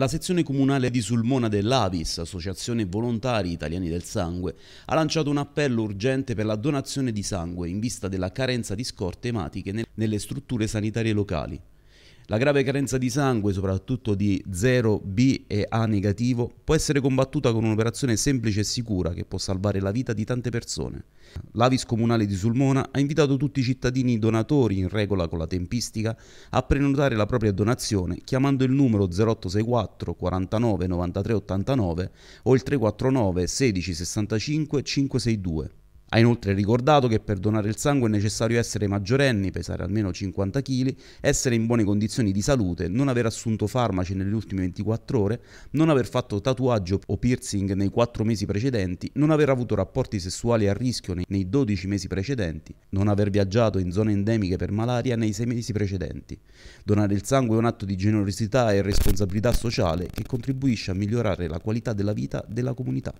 La sezione comunale di Sulmona dell'Avis, Associazione Volontari Italiani del Sangue, ha lanciato un appello urgente per la donazione di sangue in vista della carenza di scorte ematiche nelle strutture sanitarie locali. La grave carenza di sangue, soprattutto di 0B e A negativo, può essere combattuta con un'operazione semplice e sicura che può salvare la vita di tante persone. L'Avis Comunale di Sulmona ha invitato tutti i cittadini donatori in regola con la tempistica a prenotare la propria donazione chiamando il numero 0864 49 93 89 o il 349 16 65 562. Ha inoltre ricordato che per donare il sangue è necessario essere maggiorenni, pesare almeno 50 kg, essere in buone condizioni di salute, non aver assunto farmaci nelle ultime 24 ore, non aver fatto tatuaggio o piercing nei 4 mesi precedenti, non aver avuto rapporti sessuali a rischio nei, 12 mesi precedenti, non aver viaggiato in zone endemiche per malaria nei 6 mesi precedenti. Donare il sangue è un atto di generosità e responsabilità sociale che contribuisce a migliorare la qualità della vita della comunità.